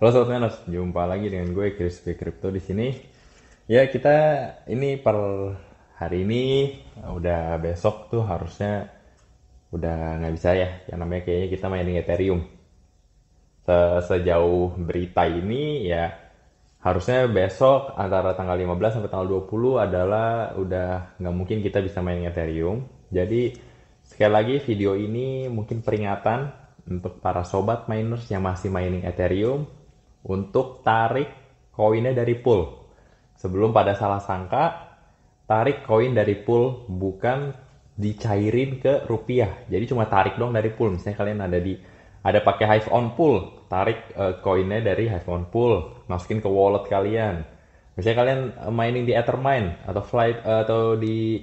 Halo Sobat Menos, jumpa lagi dengan gue Chris Crispy Crypto di sini. Ya kita ini per hari ini udah besok tuh harusnya udah nggak bisa ya. Yang namanya kayaknya kita mainin Ethereum. Se Sejauh berita ini ya harusnya besok antara tanggal 15 sampai tanggal 20 adalah udah nggak mungkin kita bisa mainin Ethereum. Jadi sekali lagi video ini mungkin peringatan untuk para sobat miners yang masih mining Ethereum untuk tarik koinnya dari pool. Sebelum pada salah sangka, tarik koin dari pool bukan dicairin ke rupiah. Jadi cuma tarik dong dari pool. Misalnya kalian ada di ada pakai Hive on pool, tarik eh, koinnya uh, dari Hive on pool, masukin ke wallet kalian. Misalnya kalian eh, mining di Ethermine atau flight uh, atau di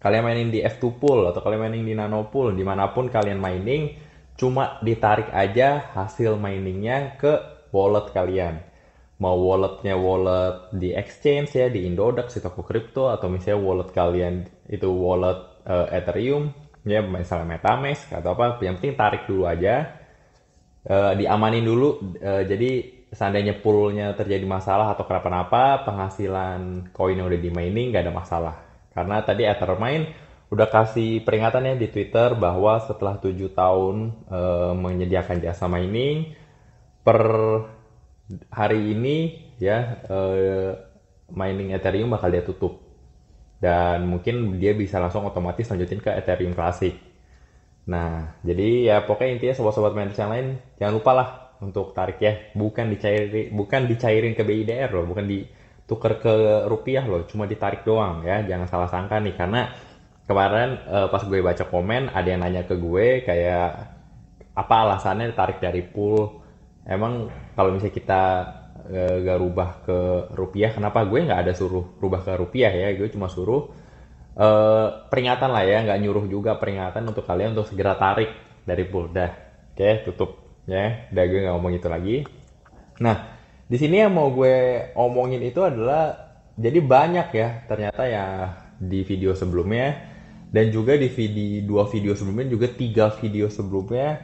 kalian mining di F2 pool atau kalian mining di Nano pool, dimanapun kalian mining, cuma ditarik aja hasil miningnya ke wallet kalian. Mau walletnya wallet di exchange ya, di Indodax, di toko kripto, atau misalnya wallet kalian itu wallet uh, Ethereum, ya misalnya Metamask atau apa, yang penting tarik dulu aja, uh, diamanin dulu, uh, jadi seandainya poolnya terjadi masalah atau kenapa-napa, penghasilan koin yang udah di mining nggak ada masalah. Karena tadi Ethermine udah kasih peringatannya di Twitter bahwa setelah tujuh tahun uh, menyediakan jasa mining, per hari ini ya uh, mining Ethereum bakal dia tutup dan mungkin dia bisa langsung otomatis lanjutin ke Ethereum Classic. Nah, jadi ya pokoknya intinya sobat-sobat miners yang lain jangan lupa lah untuk tarik ya, bukan dicairin bukan dicairin ke BIDR loh, bukan ditukar ke rupiah loh, cuma ditarik doang ya, jangan salah sangka nih karena kemarin uh, pas gue baca komen ada yang nanya ke gue kayak apa alasannya ditarik dari pool emang kalau misalnya kita e, eh, gak rubah ke rupiah kenapa gue nggak ada suruh rubah ke rupiah ya gue cuma suruh e, peringatan lah ya nggak nyuruh juga peringatan untuk kalian untuk segera tarik dari pool dah oke tutup ya udah gue nggak ngomong itu lagi nah di sini yang mau gue omongin itu adalah jadi banyak ya ternyata ya di video sebelumnya dan juga di video dua video sebelumnya juga tiga video sebelumnya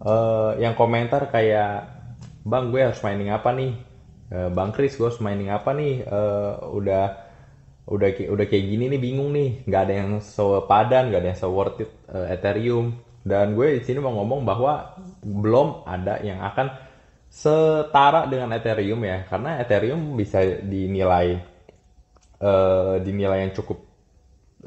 uh, yang komentar kayak bang gue harus mining apa nih eh, bang Chris gue harus mining apa nih uh, udah udah udah kayak gini nih bingung nih nggak ada yang sepadan nggak ada yang seworth it uh, Ethereum dan gue di sini mau ngomong bahwa belum ada yang akan setara dengan Ethereum ya karena Ethereum bisa dinilai uh, dinilai yang cukup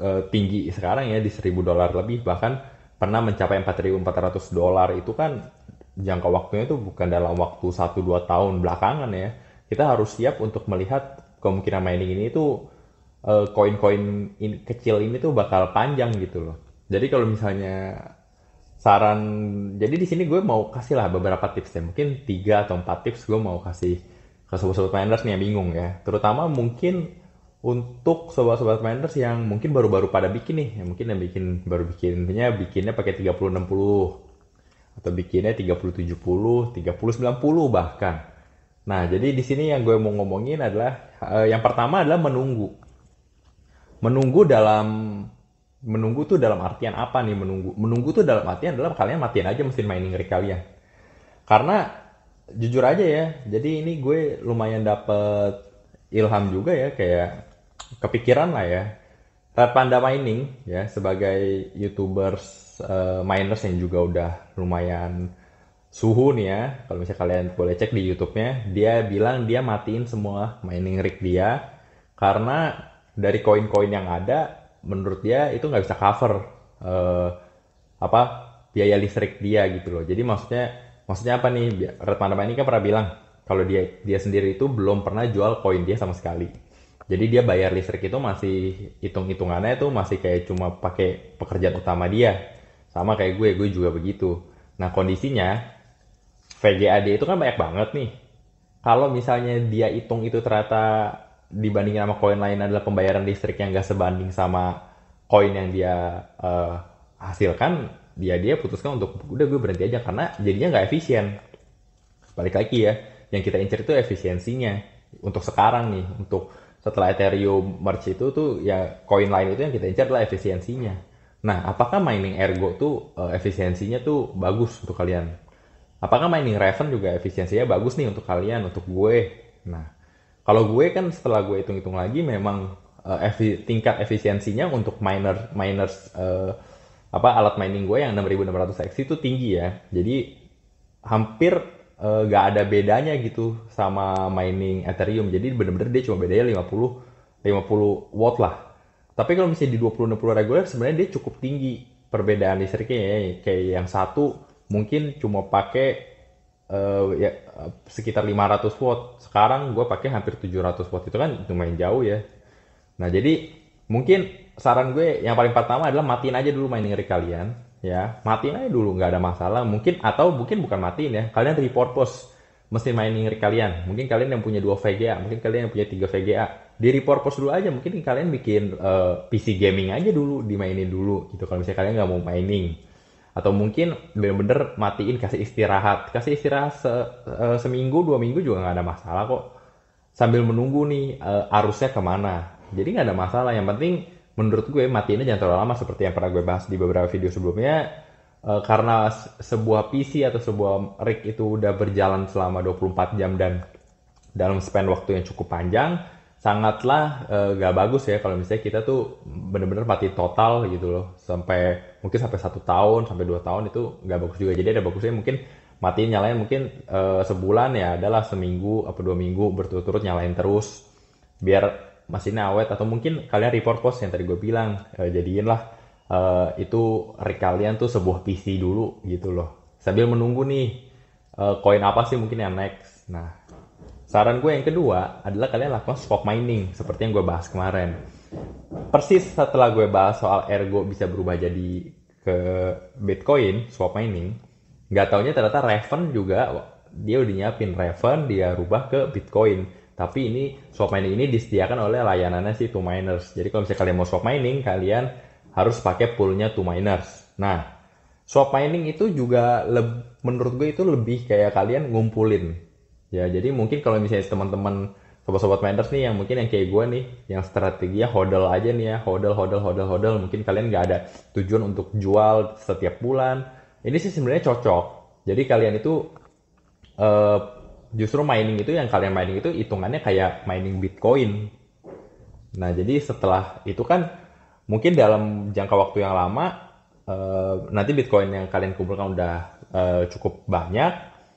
uh, tinggi sekarang ya di 1000 dolar lebih bahkan pernah mencapai 4.400 dolar itu kan jangka waktunya itu bukan dalam waktu 1-2 tahun belakangan ya. Kita harus siap untuk melihat kemungkinan mining ini itu eh, koin-koin in, kecil ini tuh bakal panjang gitu loh. Jadi kalau misalnya saran, jadi di sini gue mau kasih lah beberapa tips ya. Mungkin 3 atau 4 tips gue mau kasih ke sobat-sobat miners nih yang bingung ya. Terutama mungkin untuk sobat-sobat miners yang mungkin baru-baru pada bikin nih, yang mungkin yang bikin baru bikin intinya bikinnya pakai 30 60 atau bikinnya 30 70, 30 90 bahkan. Nah, jadi di sini yang gue mau ngomongin adalah eh, yang pertama adalah menunggu. Menunggu dalam menunggu tuh dalam artian apa nih menunggu? Menunggu tuh dalam artian adalah kalian matiin aja mesin mining rig kalian. Karena jujur aja ya, jadi ini gue lumayan dapet ilham juga ya kayak kepikiran lah ya. Red Mining ya sebagai YouTubers uh, miners yang juga udah lumayan suhu nih ya kalau misalnya kalian boleh cek di YouTube-nya dia bilang dia matiin semua mining rig dia karena dari koin-koin yang ada menurut dia itu nggak bisa cover uh, apa biaya listrik dia gitu loh jadi maksudnya maksudnya apa nih Red Panda ini kan pernah bilang kalau dia dia sendiri itu belum pernah jual koin dia sama sekali jadi dia bayar listrik itu masih hitung-hitungannya itu masih kayak cuma pakai pekerjaan utama dia sama kayak gue gue juga begitu nah kondisinya VGAD itu kan banyak banget nih kalau misalnya dia hitung itu ternyata dibandingin sama koin lain adalah pembayaran listrik yang gak sebanding sama koin yang dia uh, hasilkan dia dia putuskan untuk udah gue berhenti aja karena jadinya nggak efisien balik lagi ya yang kita incer itu efisiensinya untuk sekarang nih untuk setelah Ethereum merge itu tuh ya koin lain itu yang kita incer adalah efisiensinya Nah, apakah mining Ergo tuh uh, efisiensinya tuh bagus untuk kalian? Apakah mining Raven juga efisiensinya bagus nih untuk kalian, untuk gue? Nah, kalau gue kan setelah gue hitung-hitung lagi memang uh, efi tingkat efisiensinya untuk miner miners uh, apa alat mining gue yang 6600 XC itu tinggi ya. Jadi hampir uh, gak ada bedanya gitu sama mining Ethereum. Jadi bener-bener dia cuma bedanya 50 50 watt lah tapi kalau misalnya di 20-60 reguler sebenarnya dia cukup tinggi perbedaan listriknya ya. Kayak yang satu mungkin cuma pakai uh, ya, sekitar 500 watt. Sekarang gue pakai hampir 700 watt itu kan lumayan jauh ya. Nah jadi mungkin saran gue yang paling pertama adalah matiin aja dulu mining rig kalian ya matiin aja dulu nggak ada masalah mungkin atau mungkin bukan matiin ya kalian repurpose mesti main ngeri kalian. Mungkin kalian yang punya 2 VGA, mungkin kalian yang punya 3 VGA. Di repurpose dulu aja, mungkin kalian bikin uh, eh, PC gaming aja dulu, dimainin dulu gitu. Kalau misalnya kalian nggak mau mining. Atau mungkin bener-bener matiin, kasih istirahat. Kasih istirahat se uh, seminggu, dua minggu juga nggak ada masalah kok. Sambil menunggu nih uh, arusnya kemana. Jadi nggak ada masalah. Yang penting menurut gue matiinnya jangan terlalu lama seperti yang pernah gue bahas di beberapa video sebelumnya uh, karena sebuah PC atau sebuah rig itu udah berjalan selama 24 jam dan dalam span waktu yang cukup panjang sangatlah uh, gak bagus ya kalau misalnya kita tuh bener-bener mati total gitu loh sampai mungkin sampai satu tahun sampai dua tahun itu gak bagus juga jadi ada bagusnya mungkin mati nyalain mungkin uh, sebulan ya adalah seminggu apa dua minggu berturut-turut nyalain terus biar masih awet atau mungkin kalian report post yang tadi gue bilang uh, jadiin lah Eh, itu rig kalian tuh sebuah PC dulu gitu loh sambil menunggu nih eh, koin uh, apa sih mungkin yang next nah saran gue yang kedua adalah kalian lakukan swap mining seperti yang gue bahas kemarin persis setelah gue bahas soal ergo bisa berubah jadi ke Bitcoin swap mining nggak taunya ternyata Raven juga dia udah nyiapin Raven dia rubah ke Bitcoin tapi ini swap mining ini disediakan oleh layanannya si two miners jadi kalau misalnya kalian mau swap mining kalian harus pakai poolnya two miners. Nah, swap mining itu juga menurut gue itu lebih kayak kalian ngumpulin. Ya, jadi mungkin kalau misalnya teman-teman sobat-sobat miners nih yang mungkin yang kayak gue nih, yang strateginya hodl aja nih ya, hodl, hodl, hodl, hodl. Mungkin kalian nggak ada tujuan untuk jual setiap bulan. Ini sih sebenarnya cocok. Jadi kalian itu uh, justru mining itu yang kalian mining itu hitungannya kayak mining Bitcoin. Nah, jadi setelah itu kan mungkin dalam jangka waktu yang lama uh, nanti Bitcoin yang kalian kumpulkan udah uh, cukup banyak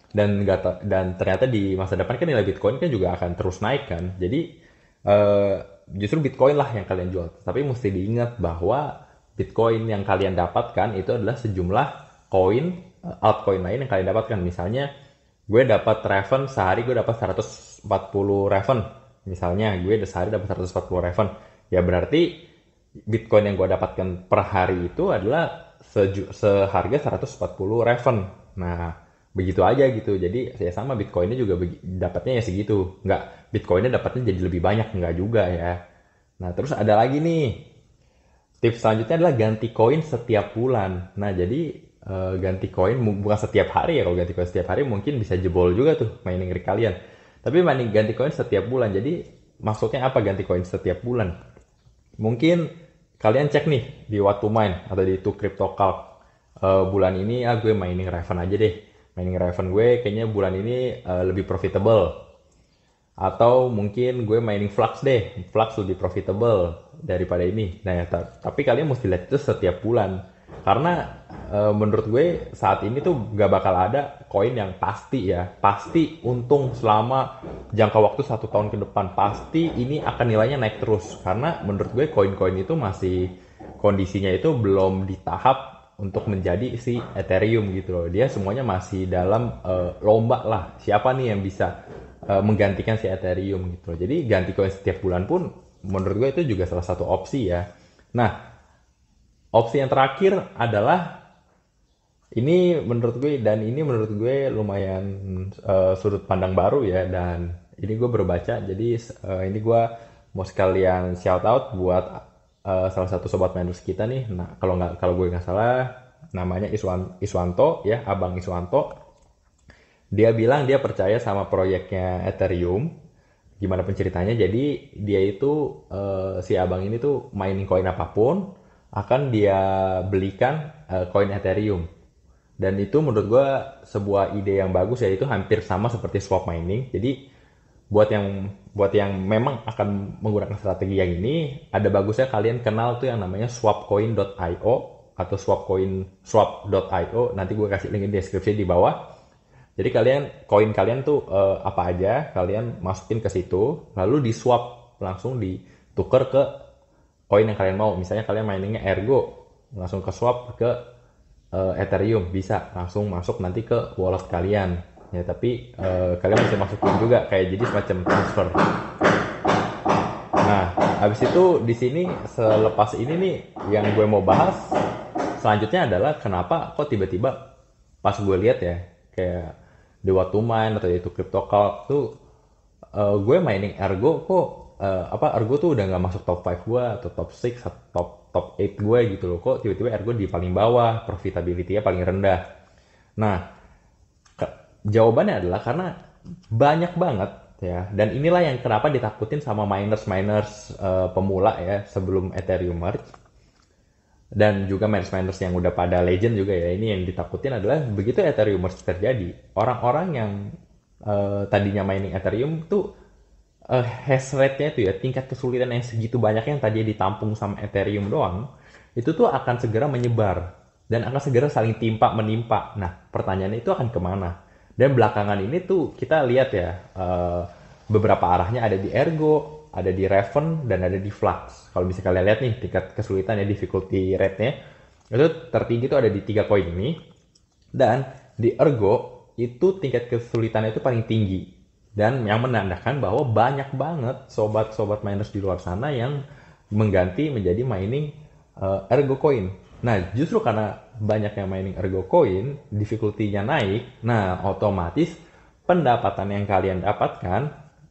dan gak, dan ternyata di masa depan kan nilai Bitcoin kan juga akan terus naik kan. Jadi uh, justru Bitcoin lah yang kalian jual. Tapi mesti diingat bahwa Bitcoin yang kalian dapatkan itu adalah sejumlah koin altcoin lain yang kalian dapatkan. Misalnya gue dapat Raven sehari gue dapat 140 Raven. Misalnya gue sehari dapat 140 Raven. Ya berarti Bitcoin yang gue dapatkan per hari itu adalah seju, seharga 140 reven. Nah, begitu aja gitu. Jadi saya sama Bitcoinnya juga dapatnya ya segitu. Nggak, Bitcoinnya dapatnya jadi lebih banyak. Nggak juga ya. Nah, terus ada lagi nih. Tips selanjutnya adalah ganti koin setiap bulan. Nah, jadi uh, ganti koin bukan setiap hari ya. Kalau ganti koin setiap hari mungkin bisa jebol juga tuh mining rig kalian. Tapi mining ganti koin setiap bulan. Jadi maksudnya apa ganti koin setiap bulan? Mungkin kalian cek nih di waktu main atau di itu crypto calc uh, bulan ini ah gue mining raven aja deh mining raven gue kayaknya bulan ini uh, lebih profitable atau mungkin gue mining flux deh flux lebih profitable daripada ini nah ya, tapi kalian mesti lihat itu setiap bulan karena uh, menurut gue saat ini tuh gak bakal ada koin yang pasti ya pasti untung selama jangka waktu satu tahun ke depan pasti ini akan nilainya naik terus karena menurut gue koin-koin itu masih kondisinya itu belum di tahap untuk menjadi si Ethereum gitu loh dia semuanya masih dalam uh, lomba lah siapa nih yang bisa uh, menggantikan si Ethereum gitu loh jadi ganti koin setiap bulan pun menurut gue itu juga salah satu opsi ya nah opsi yang terakhir adalah ini menurut gue dan ini menurut gue lumayan uh, sudut pandang baru ya dan ini gue berbaca jadi uh, ini gue mau sekalian shout out buat uh, salah satu sobat mandus kita nih nah kalau nggak kalau gue nggak salah namanya Iswan Iswanto ya abang Iswanto dia bilang dia percaya sama proyeknya Ethereum gimana penceritanya jadi dia itu uh, si abang ini tuh mining koin apapun akan dia belikan koin uh, Ethereum dan itu menurut gue sebuah ide yang bagus ya itu hampir sama seperti swap mining jadi buat yang buat yang memang akan menggunakan strategi yang ini ada bagusnya kalian kenal tuh yang namanya swapcoin.io atau swapcoin swap.io nanti gue kasih link di deskripsi di bawah jadi kalian koin kalian tuh uh, apa aja kalian masukin ke situ lalu di swap langsung ditukar ke koin yang kalian mau misalnya kalian miningnya ergo langsung ke swap ke uh, Ethereum bisa langsung masuk nanti ke wallet kalian ya tapi uh, kalian bisa masukin juga kayak jadi semacam transfer nah habis itu di sini selepas ini nih yang gue mau bahas selanjutnya adalah kenapa kok tiba-tiba pas gue lihat ya kayak Dewa Tuman atau itu CryptoCalc tuh uh, gue mining Ergo kok uh, apa Ergo tuh udah nggak masuk top 5 gue atau top 6 atau top top 8 gue gitu loh kok tiba-tiba ergo di paling bawah profitability-nya paling rendah nah jawabannya adalah karena banyak banget ya dan inilah yang kenapa ditakutin sama miners miners uh, pemula ya sebelum Ethereum merge dan juga miners miners yang udah pada legend juga ya ini yang ditakutin adalah begitu Ethereum merge terjadi orang-orang yang uh, tadinya mining Ethereum tuh uh, hash rate-nya itu ya tingkat kesulitan yang segitu banyak yang tadi ditampung sama Ethereum doang itu tuh akan segera menyebar dan akan segera saling timpa menimpa. Nah pertanyaannya itu akan kemana? Dan belakangan ini tuh kita lihat ya uh, beberapa arahnya ada di Ergo, ada di Raven dan ada di Flux. Kalau bisa kalian lihat nih tingkat kesulitan ya difficulty rate-nya itu tertinggi tuh ada di tiga koin ini dan di Ergo itu tingkat kesulitannya itu paling tinggi dan yang menandakan bahwa banyak banget sobat-sobat miners di luar sana yang mengganti menjadi mining uh, ergo coin. Nah, justru karena banyak yang mining ergo coin, difficulty-nya naik, nah otomatis pendapatan yang kalian dapatkan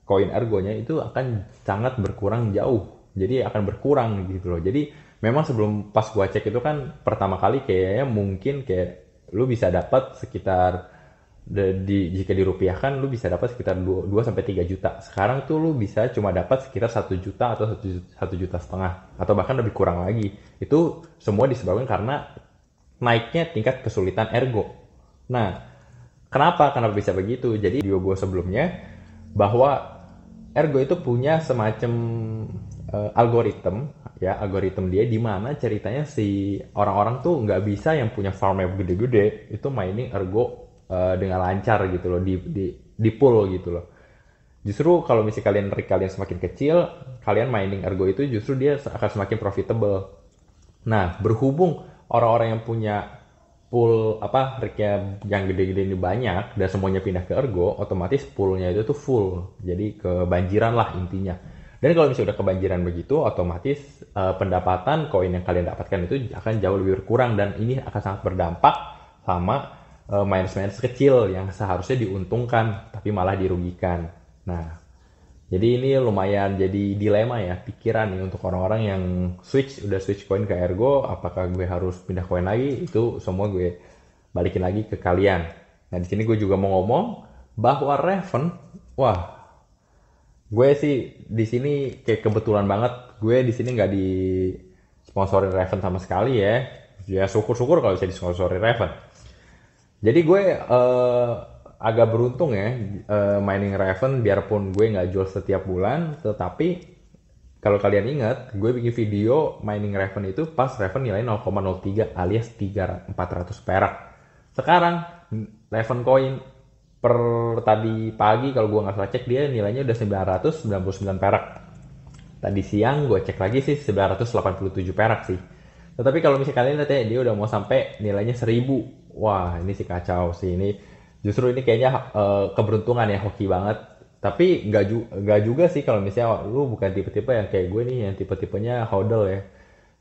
koin ergonya itu akan sangat berkurang jauh. Jadi akan berkurang gitu loh. Jadi memang sebelum pas gua cek itu kan pertama kali kayaknya mungkin kayak lu bisa dapat sekitar di, jika dirupiahkan lu bisa dapat sekitar 2, sampai 3 juta. Sekarang tuh lu bisa cuma dapat sekitar 1 juta atau 1, juta, 1 juta setengah atau bahkan lebih kurang lagi. Itu semua disebabkan karena naiknya tingkat kesulitan ergo. Nah, kenapa? Kenapa bisa begitu? Jadi di gua sebelumnya bahwa ergo itu punya semacam uh, eh, algoritma ya algoritma dia di mana ceritanya si orang-orang tuh nggak bisa yang punya farm yang gede-gede itu mining ergo Eh, dengan lancar gitu loh di di di pool gitu loh justru kalau misalnya kalian rig kalian semakin kecil kalian mining ergo itu justru dia akan semakin profitable nah berhubung orang-orang yang punya pool apa rignya yang gede-gede ini banyak dan semuanya pindah ke ergo otomatis poolnya itu tuh full jadi kebanjiran lah intinya dan kalau misalnya udah kebanjiran begitu, otomatis uh, pendapatan koin yang kalian dapatkan itu akan jauh lebih berkurang dan ini akan sangat berdampak sama Eh, minus-minus kecil yang seharusnya diuntungkan tapi malah dirugikan. Nah, jadi ini lumayan jadi dilema ya pikiran nih untuk orang-orang yang switch udah switch koin ke Ergo, apakah gue harus pindah koin lagi? Itu semua gue balikin lagi ke kalian. Nah, di sini gue juga mau ngomong bahwa Raven, wah gue sih di sini kayak kebetulan banget gue di sini nggak di sponsorin Raven sama sekali ya. Ya syukur-syukur kalau bisa disponsori Raven jadi gue uh, agak beruntung ya uh, mining Raven biarpun gue nggak jual setiap bulan tetapi kalau kalian ingat gue bikin video mining Raven itu pas Raven nilai 0,03 alias 3, 400 perak. Sekarang Raven coin per tadi pagi kalau gue nggak salah cek dia nilainya udah 999 perak. Tadi siang gue cek lagi sih 987 perak sih. Tetapi kalau misalnya kalian lihat ya dia udah mau sampai nilainya 1000 wah ini sih kacau sih ini justru ini kayaknya uh, keberuntungan ya hoki banget tapi nggak ju gak juga sih kalau misalnya lu bukan tipe-tipe yang kayak gue nih yang tipe-tipenya hodl ya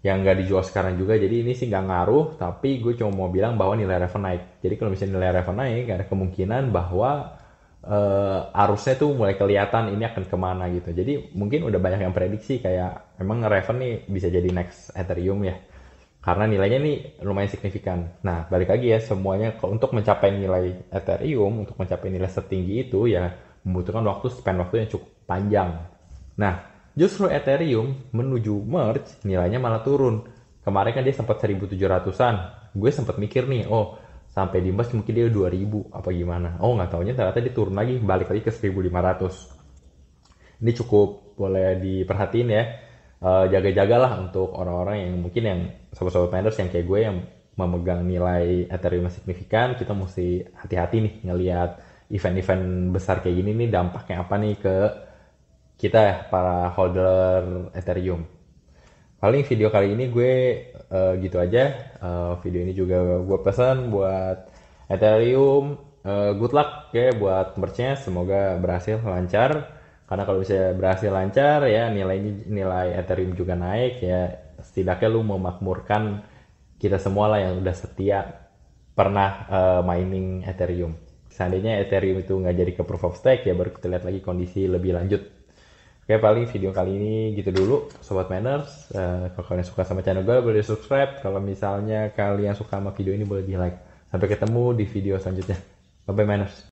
yang nggak dijual sekarang juga jadi ini sih nggak ngaruh tapi gue cuma mau bilang bahwa nilai Raven naik jadi kalau misalnya nilai Raven naik ada kemungkinan bahwa uh, arusnya tuh mulai kelihatan ini akan kemana gitu jadi mungkin udah banyak yang prediksi kayak emang Raven nih bisa jadi next Ethereum ya karena nilainya ini lumayan signifikan. Nah, balik lagi ya, semuanya untuk mencapai nilai Ethereum, untuk mencapai nilai setinggi itu ya membutuhkan waktu spend waktu yang cukup panjang. Nah, justru Ethereum menuju merge nilainya malah turun. Kemarin kan dia sempat 1700-an. Gue sempat mikir nih, oh sampai di merge mungkin dia 2000 apa gimana. Oh, nggak taunya ternyata dia turun lagi, balik lagi ke 1500. Ini cukup boleh diperhatiin ya uh, jaga-jagalah untuk orang-orang yang mungkin yang sobat-sobat penders yang kayak gue yang memegang nilai Ethereum yang signifikan, kita mesti hati-hati nih ngelihat event-event besar kayak gini nih dampaknya apa nih ke kita ya para holder Ethereum. Paling video kali ini gue uh, gitu aja. Uh, video ini juga gue pesan buat Ethereum. Uh, good luck ya buat merchnya, semoga berhasil lancar karena kalau bisa berhasil lancar ya nilainya nilai Ethereum juga naik ya setidaknya lu memakmurkan kita semua lah yang udah setia pernah uh, mining Ethereum. Seandainya Ethereum itu nggak jadi ke proof of stake ya baru kita lihat lagi kondisi lebih lanjut. Oke paling video kali ini gitu dulu sobat miners. Uh, kalau kalian suka sama channel gue boleh subscribe. Kalau misalnya kalian suka sama video ini boleh di like. Sampai ketemu di video selanjutnya. Bye bye manners.